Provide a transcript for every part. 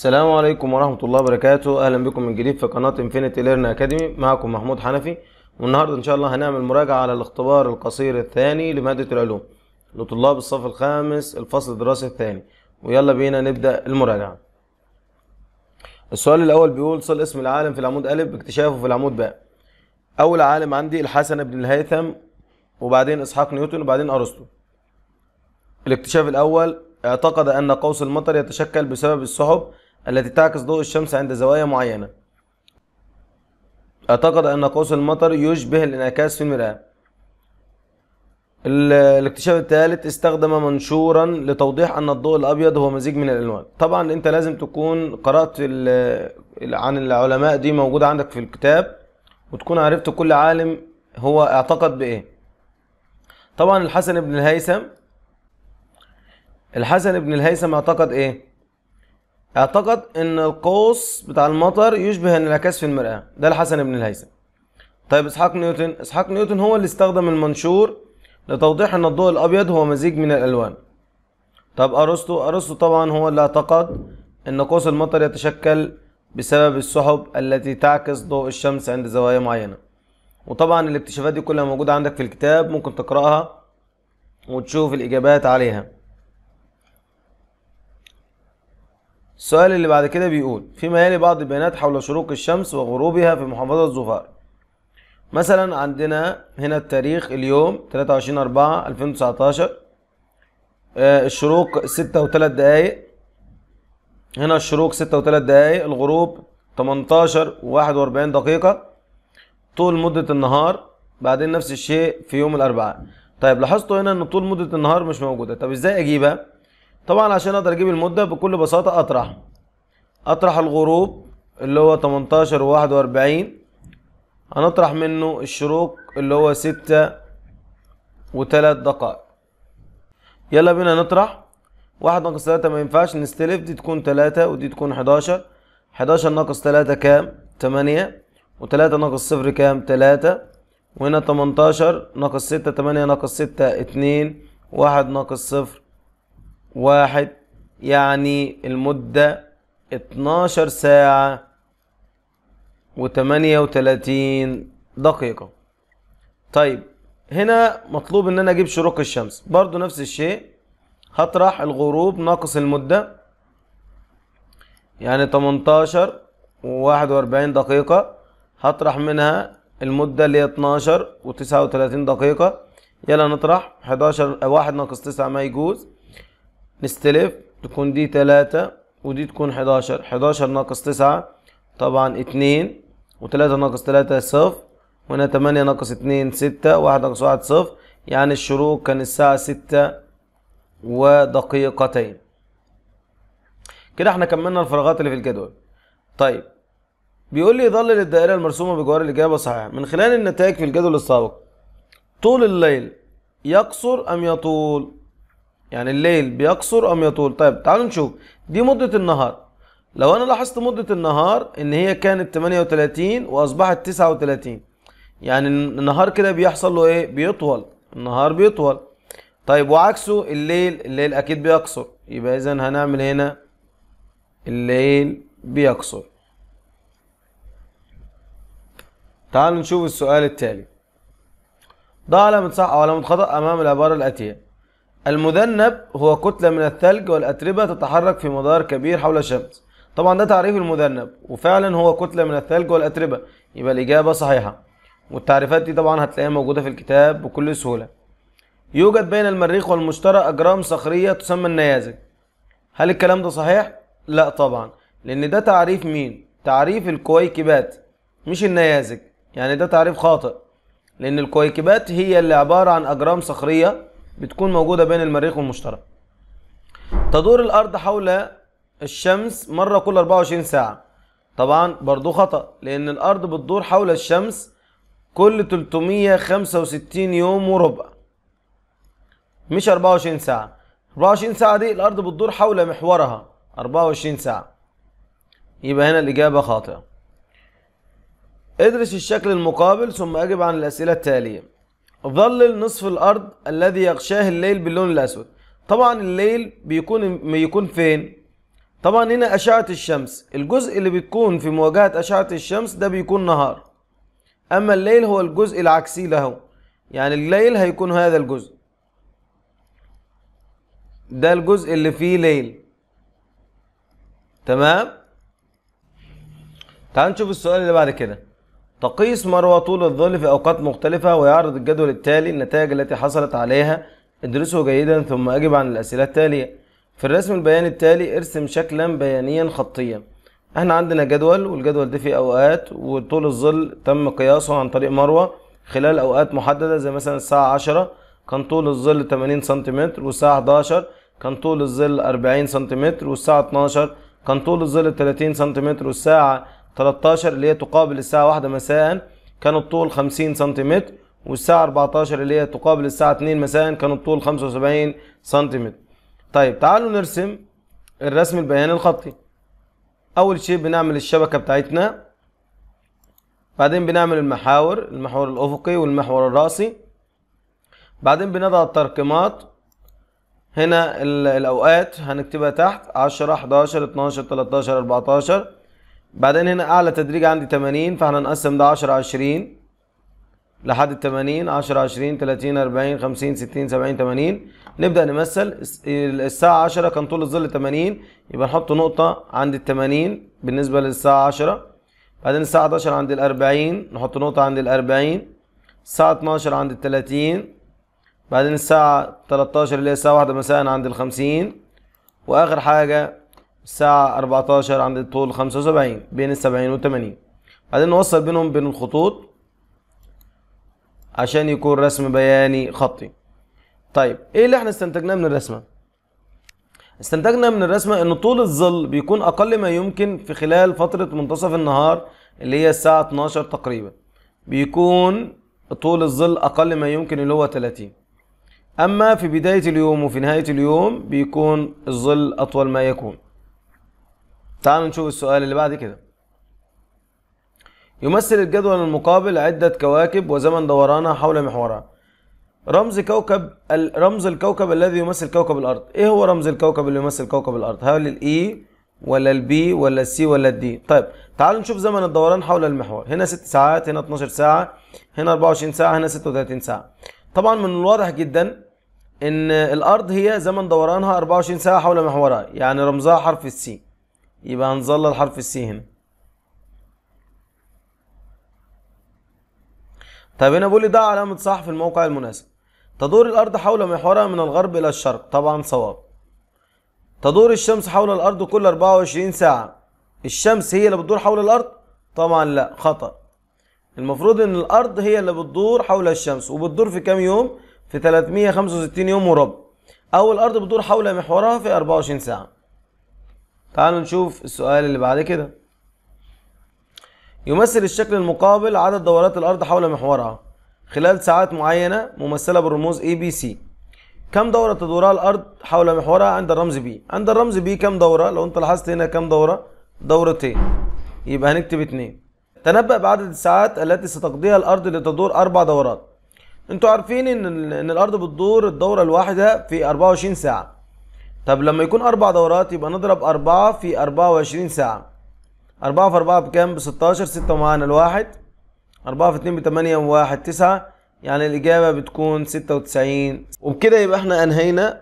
السلام عليكم ورحمة الله وبركاته أهلا بكم من جديد في قناة انفينيتي ليرن أكاديمي معكم محمود حنفي والنهاردة إن شاء الله هنعمل مراجعة على الاختبار القصير الثاني لمادة العلوم لطلاب الصف الخامس الفصل الدراسي الثاني ويلا بينا نبدأ المراجعة السؤال الأول بيقول صل اسم العالم في العمود ألف اكتشافه في العمود باء أول عالم عندي الحسن بن الهيثم وبعدين إسحاق نيوتن وبعدين أرسطو الاكتشاف الأول اعتقد أن قوس المطر يتشكل بسبب السحب التي تعكس ضوء الشمس عند زوايا معينة اعتقد أن قوس المطر يشبه الانعكاس في المرآة الاكتشاف الثالث استخدم منشورا لتوضيح أن الضوء الأبيض هو مزيج من الألوان طبعا أنت لازم تكون قرأت عن العلماء دي موجودة عندك في الكتاب وتكون عرفت كل عالم هو اعتقد بإيه طبعا الحسن بن الهيثم الحسن بن الهيثم اعتقد إيه اعتقد ان القوس بتاع المطر يشبه انعكاس في المرآة ده الحسن بن الهيثم طيب اسحاق نيوتن اسحاق نيوتن هو اللي استخدم المنشور لتوضيح ان الضوء الابيض هو مزيج من الالوان طب ارسطو ارسطو طبعا هو اللي اعتقد ان قوس المطر يتشكل بسبب السحب التي تعكس ضوء الشمس عند زوايا معينة وطبعا الاكتشافات دي كلها موجودة عندك في الكتاب ممكن تقرأها وتشوف الإجابات عليها السؤال اللي بعد كده بيقول فيما يلي بعض البيانات حول شروق الشمس وغروبها في محافظة ظفار مثلا عندنا هنا التاريخ اليوم 23 أربعة 2019 آه، الشروق 6 و3 دقايق هنا الشروق 6 و3 دقايق الغروب 18 و41 دقيقة طول مدة النهار بعدين نفس الشيء في يوم الأربعاء طيب لاحظتوا هنا ان طول مدة النهار مش موجودة طب ازاي اجيبها طبعا عشان اقدر اجيب المدة بكل بساطة اطرح اطرح الغروب اللي هو 18 و 41 هنطرح منه الشروق اللي هو 6 و3 دقائق يلا بينا نطرح واحد ناقص تلاتة ما ينفعش نستلف دي تكون تلاتة ودي تكون حداشر حداشر ناقص تلاتة كام تمانية وتلاتة ناقص صفر كام تلاتة وهنا تمنتاشر ناقص ستة تمانية ناقص ستة اتنين واحد ناقص صفر واحد يعني المدة 12 ساعة و38 دقيقة طيب هنا مطلوب ان انا اجيب شروق الشمس برضو نفس الشيء هطرح الغروب ناقص المدة يعني 18 و41 دقيقة هطرح منها المدة اللي هي 12 و39 دقيقة يلا نطرح 11 1 ناقص 9 ما يجوز نستلف تكون دي تلاتة ودي تكون حداشر حداشر ناقص تسعة طبعا اتنين وتلاتة ناقص تلاتة صفر وهنا تمانية ناقص اتنين ستة واحد ناقص واحد صفر يعني الشروق كان الساعة ستة ودقيقتين كده احنا كملنا الفراغات اللي في الجدول طيب بيقول لي ظلل الدائرة المرسومة بجوار الإجابة صحيحة من خلال النتائج في الجدول السابق طول الليل يقصر أم يطول يعني الليل بيقصر أم يطول طيب تعالوا نشوف دي مدة النهار لو أنا لاحظت مدة النهار إن هي كانت 38 وأصبحت 39 يعني النهار كده بيحصل له إيه بيطول النهار بيطول طيب وعكسه الليل الليل أكيد بيقصر يبقى إذا هنعمل هنا الليل بيقصر تعالوا نشوف السؤال التالي ضع علامة صح أو علامة خطأ أمام العبارة الآتية المذنب هو كتلة من الثلج والأتربة تتحرك في مدار كبير حول الشمس طبعا ده تعريف المذنب وفعلا هو كتلة من الثلج والأتربة يبقى الإجابة صحيحة والتعريفات دي طبعا هتلاقيها موجودة في الكتاب بكل سهولة يوجد بين المريخ والمشتري أجرام صخرية تسمى النيازك هل الكلام ده صحيح؟ لا طبعا لأن ده تعريف مين؟ تعريف الكويكبات مش النيازك يعني ده تعريف خاطئ لأن الكويكبات هي اللي عبارة عن أجرام صخرية بتكون موجودة بين المريخ والمشتري تدور الأرض حول الشمس مرة كل 24 ساعة طبعا برضو خطأ لأن الأرض بتدور حول الشمس كل 365 يوم وربع مش 24 ساعة 24 ساعة دي الأرض بتدور حول محورها 24 ساعة يبقى هنا الإجابة خاطئة ادرس الشكل المقابل ثم أجب عن الأسئلة التالية ظلل نصف الارض الذي يغشاه الليل باللون الاسود طبعا الليل بيكون بيكون فين طبعا هنا اشعه الشمس الجزء اللي بيكون في مواجهه اشعه الشمس ده بيكون نهار اما الليل هو الجزء العكسي له يعني الليل هيكون هذا الجزء ده الجزء اللي فيه ليل تمام تعال نشوف السؤال اللي بعد كده تقيس مروة طول الظل في أوقات مختلفة ويعرض الجدول التالي النتائج التي حصلت عليها ادرسه جيدا ثم أجب عن الأسئلة التالية في الرسم البياني التالي ارسم شكلا بيانيا خطيا احنا عندنا جدول والجدول ده فيه أوقات وطول الظل تم قياسه عن طريق مروة خلال أوقات محددة زي مثلا الساعة 10 كان طول الظل 80 سنتيمتر والساعة 11 كان طول الظل 40 سنتيمتر والساعة 12 كان طول الظل 30 سنتيمتر والساعة 13 اللي هي تقابل الساعة واحدة مساء كان الطول 50 سنتيمتر والساعة 14 اللي هي تقابل الساعة 2 مساء كان الطول 75 سنتيمتر طيب تعالوا نرسم الرسم البياني الخطي أول شيء بنعمل الشبكة بتاعتنا بعدين بنعمل المحاور المحور الأفقي والمحور الرأسي بعدين بنضع الترقيمات هنا الأوقات هنكتبها تحت 10 11 12 13 14 بعدين هنا اعلى تدريج عندي 80 فاحنا نقسم ده 10 20 لحد ال 80 10 20 30 40 50 60 70 80 نبدا نمثل الساعه 10 كان طول الظل 80 يبقى نحط نقطه عند ال 80 بالنسبه للساعه 10 بعدين الساعه 11 عند ال 40 نحط نقطه عند ال 40 الساعه 12 عند ال 30 بعدين الساعه 13 اللي هي الساعه 1 مساء عند ال 50 واخر حاجه الساعة 14 عند الطول 75 بين ال 70 وال 80 بعدين نوصل بينهم بين الخطوط عشان يكون رسم بياني خطي طيب ايه اللي احنا استنتجناه من الرسمة استنتجنا من الرسمة ان طول الظل بيكون اقل ما يمكن في خلال فترة منتصف النهار اللي هي الساعة 12 تقريبا بيكون طول الظل اقل ما يمكن اللي هو 30 اما في بداية اليوم وفي نهاية اليوم بيكون الظل اطول ما يكون تعالوا نشوف السؤال اللي بعد كده يمثل الجدول المقابل عدة كواكب وزمن دورانها حول محورها رمز كوكب رمز الكوكب الذي يمثل كوكب الأرض إيه هو رمز الكوكب اللي يمثل كوكب الأرض هل الإي e ولا البي ولا السي ولا الدي طيب تعالوا نشوف زمن الدوران حول المحور هنا 6 ساعات هنا 12 ساعة هنا 24 ساعة هنا 36 ساعة طبعا من الواضح جدا ان الارض هي زمن دورانها 24 ساعة حول محورها يعني رمزها حرف السي يبقى هنظل الحرف السي هنا طيب هنا بيقول لي ده علامة صح في الموقع المناسب تدور الأرض حول محورها من الغرب إلى الشرق طبعا صواب تدور الشمس حول الأرض كل 24 ساعة الشمس هي اللي بتدور حول الأرض طبعا لا خطأ المفروض إن الأرض هي اللي بتدور حول الشمس وبتدور في كام يوم في 365 يوم وربع أو الأرض بتدور حول محورها في 24 ساعة تعالوا نشوف السؤال اللي بعد كده يمثل الشكل المقابل عدد دورات الأرض حول محورها خلال ساعات معينة ممثلة بالرموز ABC كم دورة تدورها الأرض حول محورها عند الرمز B عند الرمز B كم دورة لو أنت لاحظت هنا كم دورة دورتين يبقى هنكتب اتنين تنبأ بعدد الساعات التي ستقضيها الأرض لتدور أربع دورات انتوا عارفين ان, إن الأرض بتدور الدورة الواحدة في 24 ساعة طب لما يكون أربع دورات يبقى نضرب أربعة في أربعة وعشرين ساعة أربعة في أربعة بكام؟ بستاشر ستة ومعانا الواحد أربعة في اتنين بتمانية وواحد تسعة يعني الإجابة بتكون ستة وتسعين وبكده يبقى احنا أنهينا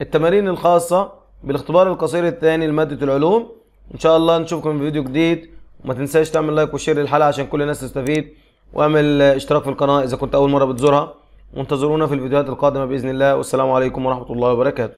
التمارين الخاصة بالاختبار القصير الثاني لمادة العلوم إن شاء الله نشوفكم في فيديو جديد وما تنساش تعمل لايك وشير للحلقة عشان كل الناس تستفيد واعمل اشتراك في القناة إذا كنت أول مرة بتزورها وانتظرونا في الفيديوهات القادمة بإذن الله والسلام عليكم ورحمة الله وبركاته